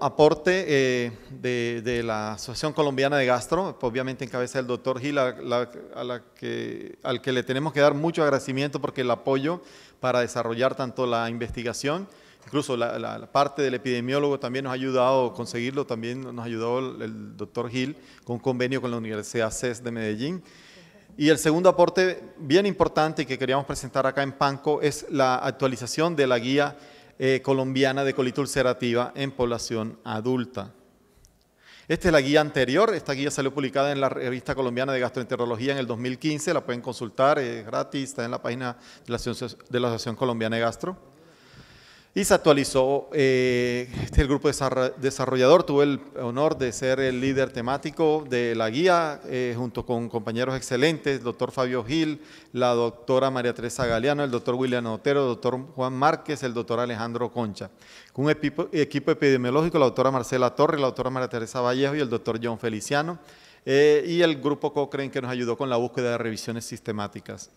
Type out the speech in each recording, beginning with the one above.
aporte eh, de, la Asociación Colombiana de Gastro, obviamente en cabeza del doctor Gil, al que le tenemos que dar mucho agradecimiento porque el apoyo para desarrollar tanto la investigación, incluso la, parte del epidemiólogo también nos ha ayudado a conseguirlo, también nos ayudó el, el doctor Gil con un convenio con la Universidad CES de Medellín. Y el segundo aporte bien importante que queríamos presentar acá en Panco es la actualización de la guía eh, colombiana de colitis ulcerativa en población adulta. Esta es la guía anterior, esta guía salió publicada en la revista colombiana de gastroenterología en el 2015, la pueden consultar, es gratis, está en la página de la Asociación Colombiana de Gastro. Y se actualizó eh, este, el grupo desarrollador. Tuve el honor de ser el líder temático de la guía, eh, junto con compañeros excelentes, el doctor Fabio Gil, la doctora María Teresa Galeano, el doctor William Otero, el doctor Juan Márquez, el doctor Alejandro Concha. Con un equipo, epidemiológico, la doctora Marcela Torres, la doctora María Teresa Vallejo y el doctor John Feliciano. Eh, y el grupo Cochrane que nos ayudó con la búsqueda de revisiones sistemáticas.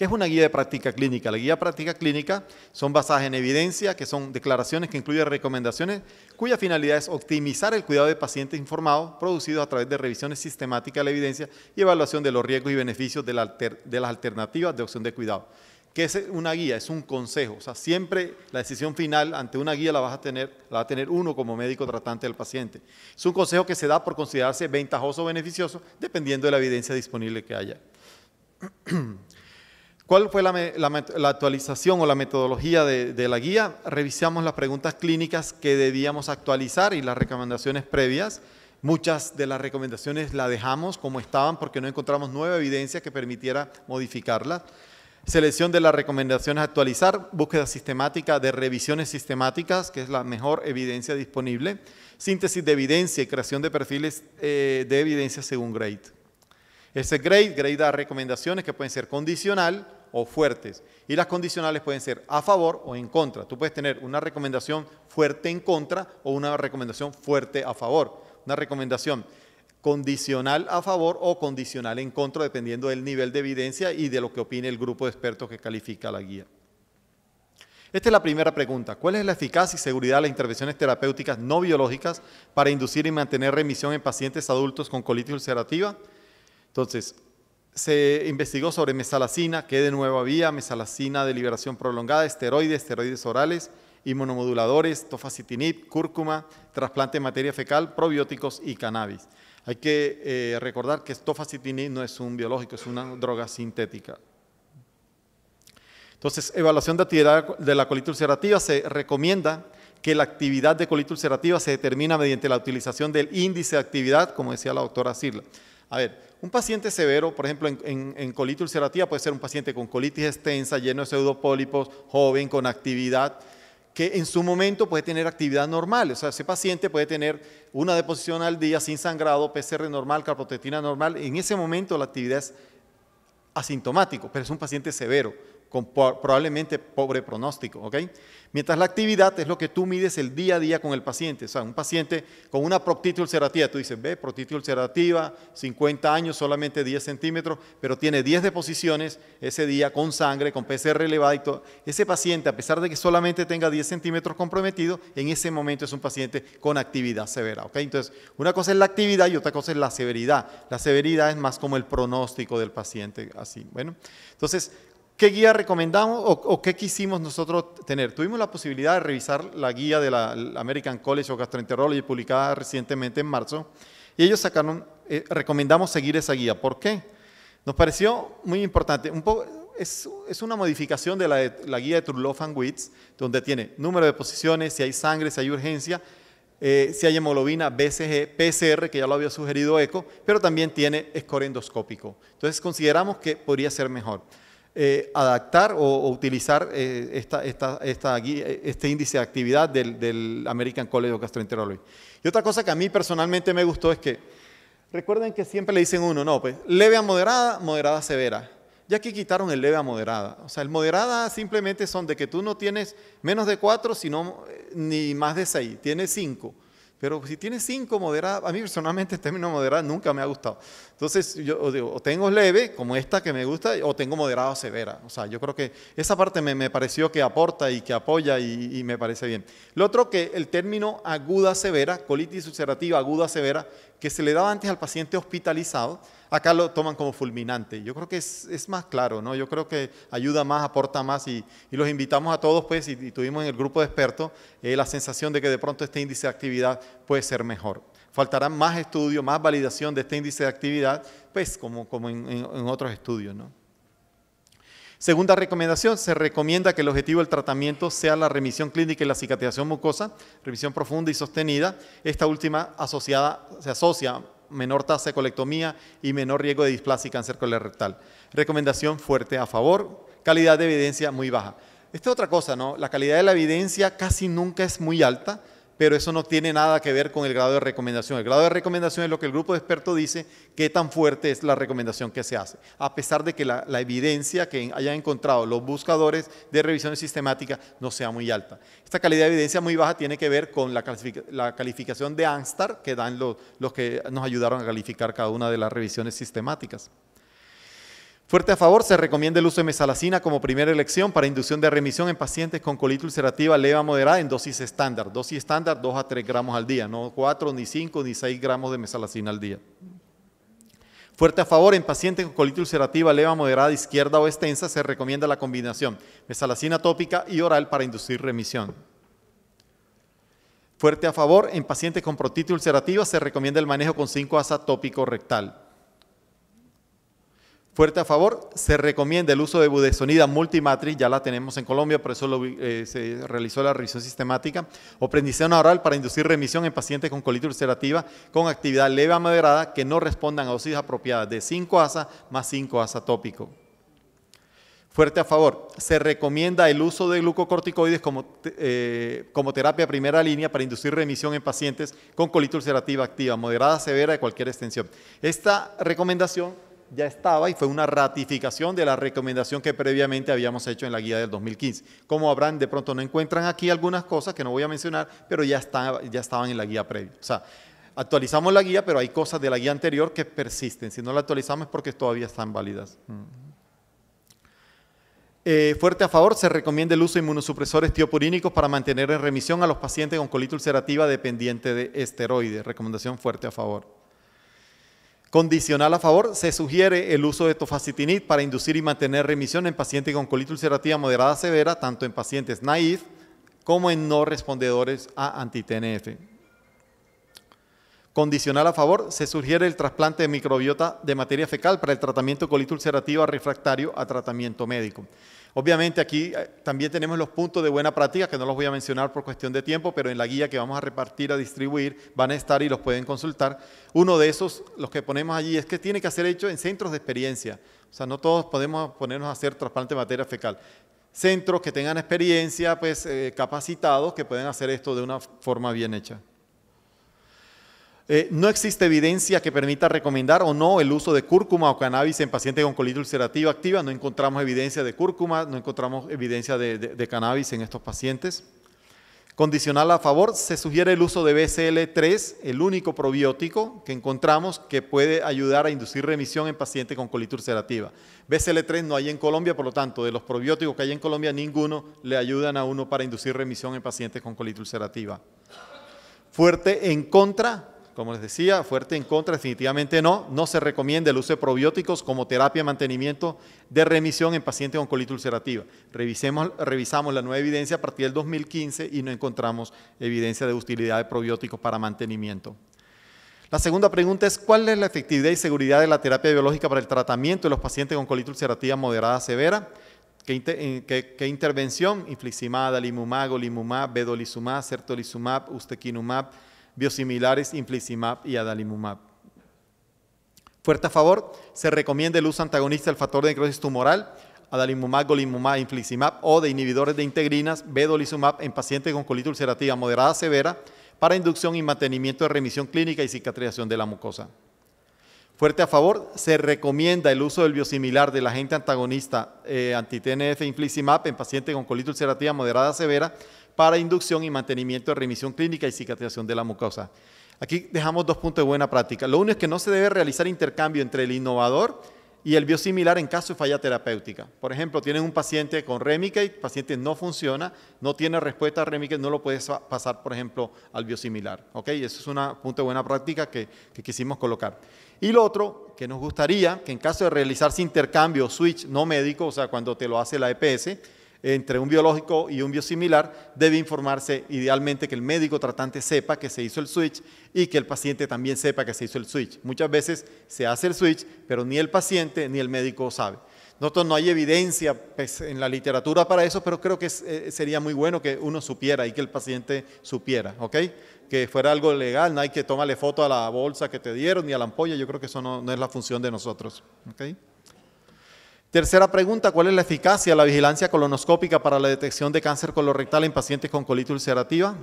¿Qué es una guía de práctica clínica? La guía de práctica clínica son basadas en evidencia, que son declaraciones que incluyen recomendaciones cuya finalidad es optimizar el cuidado de pacientes informados producidos a través de revisiones sistemáticas de la evidencia y evaluación de los riesgos y beneficios de, las alternativas de opción de cuidado. ¿Qué es una guía? Es un consejo. O sea, siempre la decisión final ante una guía la, vas a tener, la va a tener uno como médico tratante del paciente. Es un consejo que se da por considerarse ventajoso o beneficioso, dependiendo de la evidencia disponible que haya. ¿Cuál fue la, actualización o la metodología de, la guía? Revisamos las preguntas clínicas que debíamos actualizar y las recomendaciones previas. Muchas de las recomendaciones las dejamos como estaban porque no encontramos nueva evidencia que permitiera modificarla. Selección de las recomendaciones a actualizar, búsqueda sistemática de revisiones sistemáticas, que es la mejor evidencia disponible, síntesis de evidencia y creación de perfiles eh, de evidencia según GRADE. Ese GRADE, GRADE da recomendaciones que pueden ser condicional, o fuertes. Y las condicionales pueden ser a favor o en contra. Tú puedes tener una recomendación fuerte en contra o una recomendación fuerte a favor. Una recomendación condicional a favor o condicional en contra, dependiendo del nivel de evidencia y de lo que opine el grupo de expertos que califica la guía. Esta es la primera pregunta. ¿Cuál es la eficacia y seguridad de las intervenciones terapéuticas no biológicas para inducir y mantener remisión en pacientes adultos con colitis ulcerativa? Entonces, se investigó sobre mesalacina, que de nuevo había, mesalacina de liberación prolongada, esteroides, esteroides orales, inmunomoduladores, tofacitinib, cúrcuma, trasplante de materia fecal, probióticos y cannabis. Hay que eh, recordar que tofacitinib no es un biológico, es una droga sintética. Entonces, evaluación de actividad de la colitis ulcerativa se recomienda que la actividad de colitis ulcerativa se determina mediante la utilización del índice de actividad, como decía la doctora Sirla. A ver, un paciente severo, por ejemplo, en, en, colitis ulcerativa puede ser un paciente con colitis extensa, lleno de pseudopólipos, joven, con actividad, que en su momento puede tener actividad normal. O sea, ese paciente puede tener una deposición al día sin sangrado, PCR normal, carpotetina normal. En ese momento la actividad es asintomático, pero es un paciente severo con probablemente pobre pronóstico. ¿ok? Mientras la actividad es lo que tú mides el día a día con el paciente. O sea, un paciente con una proctitis ulcerativa, tú dices, ve, proctitis ulcerativa, 50 años, solamente 10 centímetros, pero tiene 10 deposiciones ese día con sangre, con PCR elevado y todo. Ese paciente, a pesar de que solamente tenga 10 centímetros comprometidos, en ese momento es un paciente con actividad severa. ¿ok? Entonces, una cosa es la actividad y otra cosa es la severidad. La severidad es más como el pronóstico del paciente, así. Bueno, entonces, ¿Qué guía recomendamos o, qué quisimos nosotros tener? Tuvimos la posibilidad de revisar la guía de la American College of Gastroenterology publicada recientemente en marzo y ellos sacaron, eh, recomendamos seguir esa guía. ¿Por qué? Nos pareció muy importante. Un poco, es, una modificación de la, guía de Trulof and Witts, donde tiene número de posiciones, si hay sangre, si hay urgencia, eh, si hay hemoglobina, BCG, PCR, que ya lo había sugerido ECO, pero también tiene score endoscópico. Entonces consideramos que podría ser mejor. Eh, adaptar o, utilizar eh, esta, eh, este índice de actividad del, American College of Gastroenterology. Y otra cosa que a mí personalmente me gustó es que, recuerden que siempre le dicen uno, no, pues leve a moderada, moderada severa. Ya que quitaron el leve a moderada. O sea, el moderada simplemente son de que tú no tienes menos de cuatro, sino ni más de seis, tienes cinco. Pero si tienes cinco moderada, a mí personalmente el término moderada nunca me ha gustado. Entonces, yo o tengo leve, como esta que me gusta, o tengo moderado severa. O sea, yo creo que esa parte me, pareció que aporta y que apoya y, me parece bien. Lo otro que el término aguda severa, colitis ulcerativa aguda severa, que se le daba antes al paciente hospitalizado, acá lo toman como fulminante. Yo creo que es, más claro, ¿no? Yo creo que ayuda más, aporta más y, los invitamos a todos, pues, y, tuvimos en el grupo de expertos eh, la sensación de que de pronto este índice de actividad puede ser mejor faltará más estudio, más validación de este índice de actividad, pues como, en, otros estudios. ¿no? Segunda recomendación, se recomienda que el objetivo del tratamiento sea la remisión clínica y la cicatrización mucosa, remisión profunda y sostenida. Esta última asociada, se asocia menor tasa de colectomía y menor riesgo de displasia y cáncer colorectal. Recomendación fuerte a favor, calidad de evidencia muy baja. Esta es otra cosa, ¿no? La calidad de la evidencia casi nunca es muy alta pero eso no tiene nada que ver con el grado de recomendación. El grado de recomendación es lo que el grupo de expertos dice, qué tan fuerte es la recomendación que se hace. A pesar de que la, evidencia que hayan encontrado los buscadores de revisiones sistemáticas no sea muy alta. Esta calidad de evidencia muy baja tiene que ver con la, calificación de ANSTAR que dan los que nos ayudaron a calificar cada una de las revisiones sistemáticas. Fuerte a favor, se recomienda el uso de mesalacina como primera elección para inducción de remisión en pacientes con colitis ulcerativa leva moderada en dosis estándar. Dosis estándar 2 a 3 gramos al día, no 4, ni 5, ni 6 gramos de mesalacina al día. Fuerte a favor, en pacientes con colitis ulcerativa leva moderada izquierda o extensa se recomienda la combinación mesalacina tópica y oral para inducir remisión. Fuerte a favor, en pacientes con protitis ulcerativa se recomienda el manejo con 5 asa tópico rectal. Fuerte a favor, se recomienda el uso de budesonida multimatrix, ya la tenemos en Colombia, por eso eh, se realizó la revisión sistemática, o oral para inducir remisión en pacientes con colitis ulcerativa con actividad leve a moderada que no respondan a dosis apropiadas de 5 ASA más 5 ASA tópico. Fuerte a favor, se recomienda el uso de glucocorticoides como, eh, como terapia primera línea para inducir remisión en pacientes con colitis ulcerativa activa, moderada, severa de cualquier extensión. Esta recomendación ya estaba y fue una ratificación de la recomendación que previamente habíamos hecho en la guía del 2015. Como habrán, de pronto no encuentran aquí algunas cosas que no voy a mencionar, pero ya, ya estaban en la guía previa. O sea, actualizamos la guía, pero hay cosas de la guía anterior que persisten. Si no la actualizamos es porque todavía están válidas. Mm. Eh, fuerte a favor, se recomienda el uso de inmunosupresores tiopurínicos para mantener en remisión a los pacientes con colitis ulcerativa dependiente de esteroides. Recomendación fuerte a favor. Condicional a favor, se sugiere el uso de tofacitinib para inducir y mantener remisión en pacientes con colitis ulcerativa moderada severa, tanto en pacientes naif como en no respondedores a antitnf. Condicional a favor, se sugiere el trasplante de microbiota de materia fecal para el tratamiento de colitis ulcerativa refractario a tratamiento médico. Obviamente aquí eh, también tenemos los puntos de buena práctica, que no los voy a mencionar por cuestión de tiempo, pero en la guía que vamos a repartir, a distribuir, van a estar y los pueden consultar. Uno de esos, los que ponemos allí, es que tiene que ser hecho en centros de experiencia. O sea, no todos podemos ponernos a hacer trasplante de materia fecal. Centros que tengan experiencia, pues eh, capacitados, que pueden hacer esto de una forma bien hecha. Eh, no existe evidencia que permita recomendar o no el uso de cúrcuma o cannabis en pacientes con colitis ulcerativa activa. No encontramos evidencia de cúrcuma, no encontramos evidencia de, cannabis en estos pacientes. Condicional a favor, se sugiere el uso de BCL3, el único probiótico que encontramos que puede ayudar a inducir remisión en pacientes con colitis ulcerativa. BCL3 no hay en Colombia, por lo tanto, de los probióticos que hay en Colombia, ninguno le ayudan a uno para inducir remisión en pacientes con colitis ulcerativa. Fuerte en contra como les decía, fuerte en contra, definitivamente no. No se recomienda el uso de probióticos como terapia de mantenimiento de remisión en pacientes con colitis ulcerativa. revisamos la nueva evidencia a partir del 2015 y no encontramos evidencia de utilidad de probióticos para mantenimiento. La segunda pregunta es, ¿cuál es la efectividad y seguridad de la terapia biológica para el tratamiento de los pacientes con colitis ulcerativa moderada severa? ¿Qué, intervención? Infliximada, limumago, limumab, vedolizumab, certolizumab, ustequinumab, biosimilares infliximab y adalimumab. Fuerte a favor, se recomienda el uso antagonista del factor de necrosis tumoral, adalimumab, golimumab, infliximab o de inhibidores de integrinas, vedolizumab en pacientes con colitis ulcerativa moderada severa para inducción y mantenimiento de remisión clínica y cicatrización de la mucosa. Fuerte a favor, se recomienda el uso del biosimilar del agente antagonista eh, anti-TNF e infliximab en pacientes con colitis ulcerativa moderada severa para inducción y mantenimiento de remisión clínica y cicatrización de la mucosa. Aquí dejamos dos puntos de buena práctica. Lo uno es que no se debe realizar intercambio entre el innovador y el biosimilar en caso de falla terapéutica. Por ejemplo, tienen un paciente con Remicade, el paciente no funciona, no tiene respuesta a Remicade, no lo puedes pasar, por ejemplo, al biosimilar. ¿Ok? Eso es una punto de buena práctica que, que quisimos colocar. Y lo otro que nos gustaría, que en caso de realizarse intercambio switch no médico, o sea, cuando te lo hace la EPS, entre un biológico y un biosimilar, debe informarse idealmente que el médico tratante sepa que se hizo el switch y que el paciente también sepa que se hizo el switch. Muchas veces se hace el switch, pero ni el paciente ni el médico sabe. Nosotros no hay evidencia pues, en la literatura para eso, pero creo que eh, sería muy bueno que uno supiera y que el paciente supiera, ¿ok? Que fuera algo legal, no hay que tomarle foto a la bolsa que te dieron ni a la ampolla, yo creo que eso no, no es la función de nosotros, ¿ok? Tercera pregunta, ¿cuál es la eficacia de la vigilancia colonoscópica para la detección de cáncer colorectal en pacientes con colitis ulcerativa?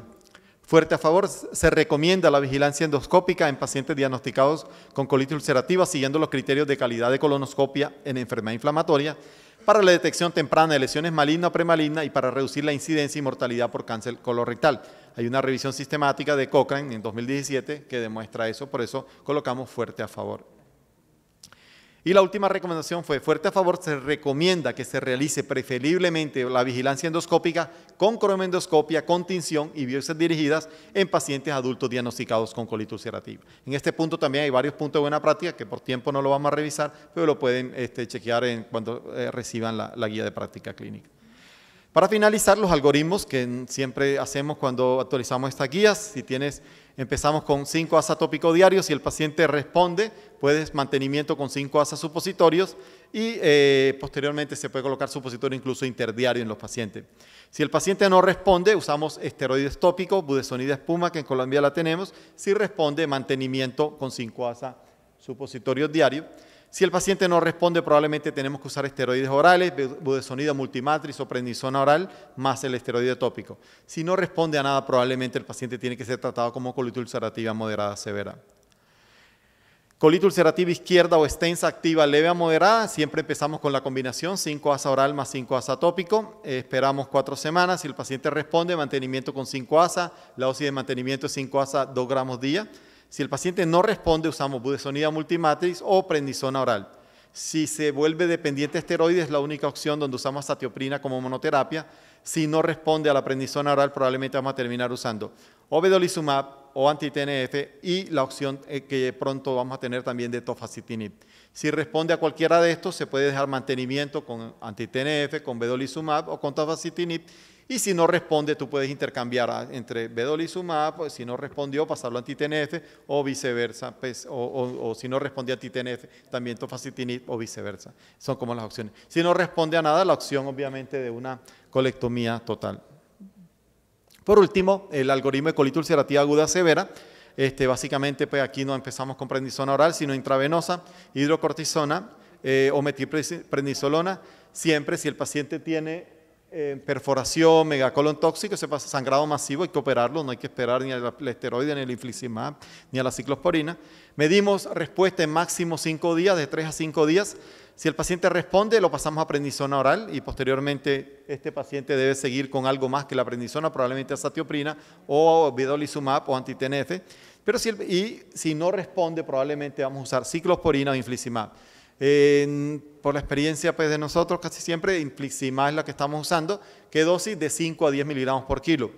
Fuerte a favor, se recomienda la vigilancia endoscópica en pacientes diagnosticados con colitis ulcerativa siguiendo los criterios de calidad de colonoscopia en enfermedad inflamatoria para la detección temprana de lesiones malignas o premalignas y para reducir la incidencia y mortalidad por cáncer colorectal. Hay una revisión sistemática de Cochrane en 2017 que demuestra eso, por eso colocamos fuerte a favor. Y la última recomendación fue, fuerte a favor, se recomienda que se realice preferiblemente la vigilancia endoscópica con cromendoscopia, con tinción y biopsias dirigidas en pacientes adultos diagnosticados con colitis ulcerativa. En este punto también hay varios puntos de buena práctica que por tiempo no lo vamos a revisar, pero lo pueden este, chequear en, cuando eh, reciban la guía de práctica clínica. Para finalizar, los algoritmos que siempre hacemos cuando actualizamos estas guías, si tienes, empezamos con 5 asa tópico diarios, si el paciente responde, puedes mantenimiento con 5 asa supositorios y eh, posteriormente se puede colocar supositorio incluso interdiario en los pacientes. Si el paciente no responde, usamos esteroides tópicos, budesonida espuma, que en Colombia la tenemos, si responde, mantenimiento con 5 asa supositorios diarios. Si el paciente no responde, probablemente tenemos que usar esteroides orales, budesonida multimatriz o prednisona oral, más el esteroide tópico. Si no responde a nada, probablemente el paciente tiene que ser tratado como colitis ulcerativa moderada severa. Colitis ulcerativa izquierda o extensa activa leve a moderada, siempre empezamos con la combinación 5 asa oral más 5 asa tópico, eh, esperamos cuatro semanas, si el paciente responde, mantenimiento con 5 asa, la dosis de mantenimiento es 5 asa 2 gramos día, si el paciente no responde, usamos budesonida multimatrix o prednisona oral. Si se vuelve dependiente de esteroides, es la única opción donde usamos satioprina como monoterapia. Si no responde a la prednisona oral, probablemente vamos a terminar usando obedolizumab o antitnf y la opción eh, que pronto vamos a tener también de tofacitinib. Si responde a cualquiera de estos, se puede dejar mantenimiento con antitnf, tnf con vedolizumab o con tofacitinib y si no responde, tú puedes intercambiar entre vedolizumab, pues, si no respondió, pasarlo a antitenef o viceversa, pues, o, si no responde a antitenef, también tofacitinib o viceversa. Son como las opciones. Si no responde a nada, la opción obviamente de una colectomía total. Por último, el algoritmo de colitis ulcerativa aguda severa. Este, básicamente, pues aquí no empezamos con prednisona oral, sino intravenosa, hidrocortisona eh, o metilprednisolona. Siempre, si el paciente tiene eh, perforación, megacolon tóxico, se pasa sangrado masivo hay que operarlo, no hay que esperar ni al esteroide, ni al infliximab, ni a la ciclosporina. Medimos respuesta en máximo 5 días, de 3 a 5 días. Si el paciente responde, lo pasamos a prednisona oral y posteriormente este paciente debe seguir con algo más que la aprendizona probablemente satioprina o vedolizumab o antitnf. Pero si y si no responde, probablemente vamos a usar ciclosporina o infliximab por la experiencia pues, de nosotros, casi siempre implixima es la que estamos usando, que dosis de 5 a 10 miligramos por kilo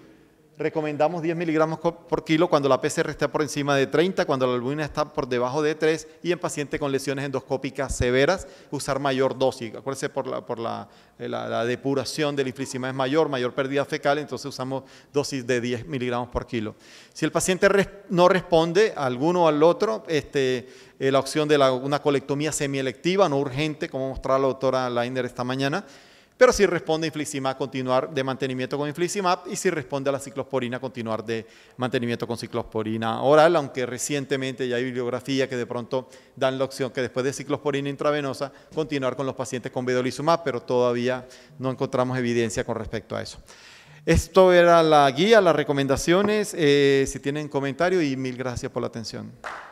recomendamos 10 miligramos por kilo cuando la PCR está por encima de 30, cuando la albumina está por debajo de 3 y en pacientes con lesiones endoscópicas severas usar mayor dosis. Acuérdense por eh, la, depuración del infliximab es mayor, mayor pérdida fecal, entonces usamos dosis de 10 miligramos por kilo. Si el paciente no responde a alguno o al otro, este, eh, la opción de una colectomía semielectiva, no urgente, como mostró la doctora Leiner esta mañana, pero si responde a infliximab, continuar de mantenimiento con infliximab. Y si responde a la ciclosporina, continuar de mantenimiento con ciclosporina oral, aunque recientemente ya hay bibliografía que de pronto dan la opción que después de ciclosporina intravenosa, continuar con los pacientes con vedolizumab, pero todavía no encontramos evidencia con respecto a eso. Esto era la guía, las recomendaciones. Eh, si tienen comentario y mil gracias por la atención.